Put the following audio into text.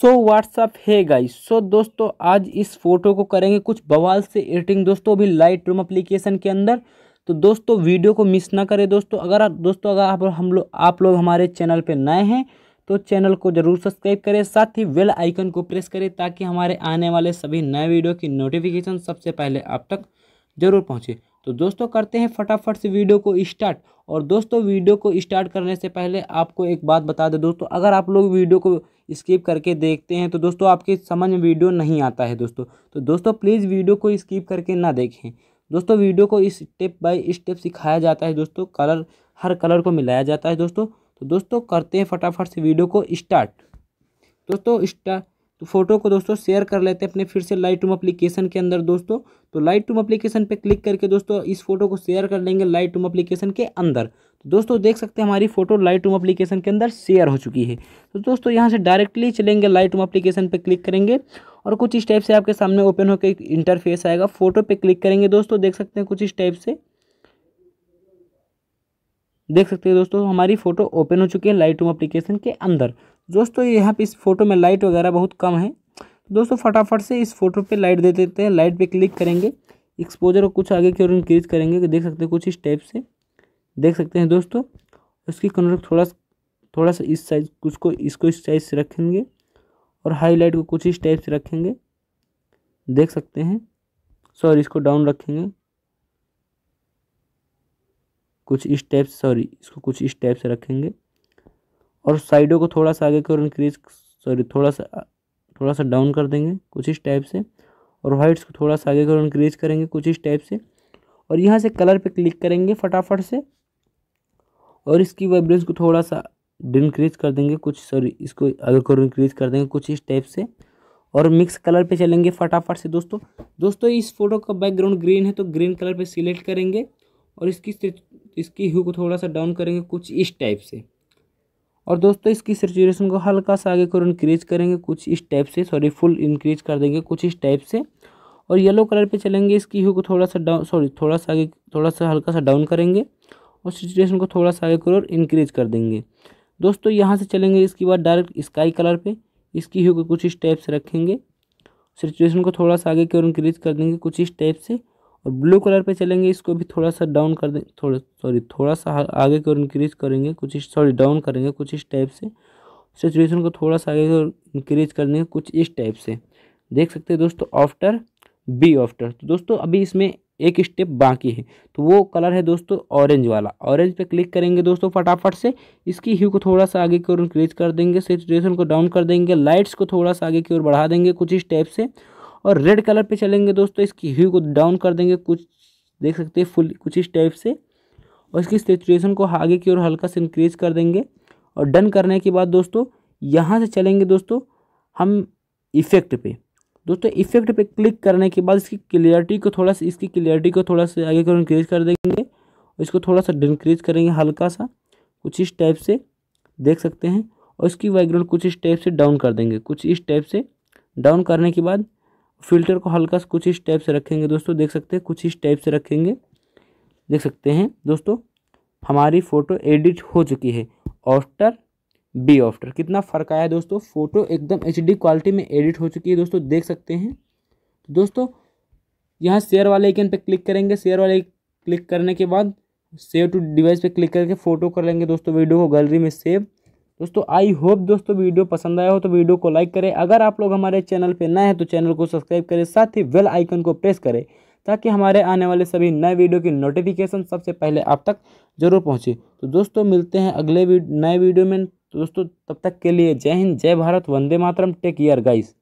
so what's up है guys so दोस्तों आज इस फोटो को करेंगे कुछ बवाल से एडिटिंग दोस्तों अभी लाइट रूम अप्लीकेशन के अंदर तो दोस्तों वीडियो को मिस ना करें दोस्तों अगर आप दोस्तों अगर आप हम लोग आप लोग हमारे चैनल पर नए हैं तो चैनल को जरूर सब्सक्राइब करें साथ ही वेल आइकन को प्रेस करें ताकि हमारे आने वाले सभी नए वीडियो की नोटिफिकेशन सबसे पहले आप तक जरूर पहुँचे तो दोस्तों करते हैं फटाफट से वीडियो को स्टार्ट और दोस्तों वीडियो को स्टार्ट करने से पहले आपको एक बात बता दें दोस्तों अगर आप लोग वीडियो को स्किप करके देखते हैं तो दोस्तों आपके समझ में वीडियो नहीं आता है दोस्तों तो दोस्तों प्लीज़ वीडियो को स्किप करके ना देखें दोस्तों वीडियो को स्टेप बाई स्टेप सिखाया जाता है दोस्तों कलर हर कलर को मिलाया जाता है दोस्तों तो दोस्तों करते हैं फटाफट से वीडियो को स्टार्ट दोस्तों स्टार्ट तो फोटो को दोस्तों शेयर कर लेते हैं अपने फिर से लाइट रूम अप्लीकेशन के अंदर दोस्तों तो लाइट रूम अप्लीकेशन पर क्लिक करके दोस्तों इस फोटो को शेयर कर लेंगे लाइट रूम अप्लीकेशन के अंदर तो दोस्तों देख सकते हैं हमारी फोटो लाइट रूम अप्लीकेशन के अंदर शेयर हो चुकी है तो दोस्तों यहाँ से डायरेक्टली चलेंगे लाइट रूम अप्लीकेशन पर क्लिक करेंगे और कुछ इस टाइप से आपके सामने ओपन होकर एक इंटरफेस आएगा फोटो पे क्लिक करेंगे दोस्तों देख सकते हैं कुछ इस टाइप से देख सकते हैं दोस्तों हमारी फोटो ओपन हो चुकी है लाइट रूम अप्लीकेशन के अंदर दोस्तों यहाँ पे इस फोटो में लाइट वगैरह बहुत कम है तो दोस्तों फटाफट से इस फोटो पे लाइट दे देते हैं लाइट पे क्लिक करेंगे एक्सपोजर को कुछ आगे की ओर इंक्रीज करेंगे कि देख सकते हैं कुछ इस टाइप से देख सकते हैं दोस्तों उसकी कलर थोड़ा थोड़ा सा इस साइज कुछ को इसको इस साइज से रखेंगे और हाई को कुछ इस टाइप से रखेंगे देख सकते हैं सॉरी इसको डाउन रखेंगे कुछ इस टाइप सॉरी इसको कुछ इस टाइप से रखेंगे और साइडों को थोड़ा सा आगे की ओर इंक्रीज सॉरी थोड़ा सा थोड़ा सा डाउन कर देंगे कुछ इस टाइप से और वाइट्स को थोड़ा सा आगे की ओर इंक्रीज करेंगे कुछ इस टाइप से और यहाँ से कलर पे क्लिक करेंगे फटाफट से और इसकी वाइब्रेंस को थोड़ा सा डिनक्रीज कर देंगे कुछ सॉरी इसको आगे ओर इंक्रीज कर देंगे कुछ इस टाइप से और मिक्स कलर पे चलेंगे फटाफट से दोस्तों दोस्तों इस फोटो का बैकग्राउंड ग्रीन है तो ग्रीन कलर पे सिलेक्ट करेंगे और इसकी इसकी ह्यू को थोड़ा सा डाउन करेंगे कुछ इस टाइप से और दोस्तों इसकी सिचुएशन को हल्का सा आगे को इंक्रीज करेंगे कुछ इस टाइप से सॉरी फुल इंक्रीज कर देंगे कुछ इस टाइप से और येलो कलर पे चलेंगे इसकी ह्यू को थोड़ा सा डाउन सॉरी थोड़ा सा आगे थोड़ा सा हल्का सा डाउन करेंगे और सिचुएशन को थोड़ा सा आगे को और इंक्रीज कर देंगे दोस्तों यहाँ से चलेंगे इसके बाद डायरेक्ट स्काई कलर पर इसकी ह्यू को कुछ इस टाइप से रखेंगे सिचुएशन को थोड़ा सा आगे की ओर इंक्रीज कर देंगे कुछ इस टाइप से और ब्लू कलर पे चलेंगे इसको भी थोड़ा सा डाउन कर दें थोड़ा सॉरी थोड़ा सा आगे की ओर इंक्रीज करेंगे कुछ इस सॉरी डाउन करेंगे कुछ इस टाइप से सिचुएशन को थोड़ा सा आगे की ओर इंक्रीज कर देंगे कुछ इस टाइप से देख सकते हैं दोस्तों आफ्टर बी आफ्टर तो दोस्तों अभी इसमें एक स्टेप बाकी है तो वो कलर है दोस्तों ऑरेंज वाला ऑरेंज पे क्लिक करेंगे दोस्तों फटाफट से इसकी ह्यू को थोड़ा सा आगे की ओर इंक्रीज कर देंगे सिचुएशन को डाउन कर देंगे लाइट्स को थोड़ा सा आगे की ओर बढ़ा देंगे कुछ इस टाइप से और रेड कलर पे चलेंगे दोस्तों इसकी ह्यू को डाउन कर देंगे कुछ देख सकते हैं फुल कुछ इस टाइप से और इसकी सेचुरेशन को आगे की ओर हल्का से इंक्रीज कर देंगे और डन करने के बाद दोस्तों यहाँ से चलेंगे दोस्तों हम इफ़ेक्ट पे दोस्तों इफ़ेक्ट पे क्लिक करने के बाद इसकी क्लियरिटी को थोड़ा सा इसकी क्लियरिटी को थोड़ा सा आगे की ओर इंक्रीज कर देंगे और इसको थोड़ा सा इंक्रीज करेंगे हल्का सा कुछ इस टाइप से देख सकते हैं और इसकी बैकग्राउंड कुछ इस टाइप से डाउन कर देंगे कुछ इस टाइप से डाउन करने के बाद फिल्टर को हल्का कुछ इस टाइप से रखेंगे दोस्तों देख सकते हैं कुछ इस टाइप से रखेंगे देख सकते हैं दोस्तों हमारी फ़ोटो एडिट हो चुकी है ऑफ्टर बी ऑफ्टर कितना फ़र्क आया दोस्तों फ़ोटो एकदम एच क्वालिटी में एडिट हो चुकी है दोस्तों देख सकते हैं दोस्तों यहाँ शेयर वाले आइकन पर क्लिक करेंगे शेयर वाले क्लिक करने के बाद सेव टू डिवाइस पे क्लिक करके फ़ोटो कर लेंगे दोस्तों वीडियो को गैलरी में सेव दोस्तों आई होप दोस्तों वीडियो पसंद आया हो तो वीडियो को लाइक करें अगर आप लोग हमारे चैनल पर नए हैं तो चैनल को सब्सक्राइब करें साथ ही बेल आइकन को प्रेस करें ताकि हमारे आने वाले सभी नए वीडियो की नोटिफिकेशन सबसे पहले आप तक जरूर पहुँचे तो दोस्तों मिलते हैं अगले वीड, नए वीडियो में तो दोस्तों तब तक के लिए जय हिंद जय भारत वंदे मातरम टेक केयर गाइस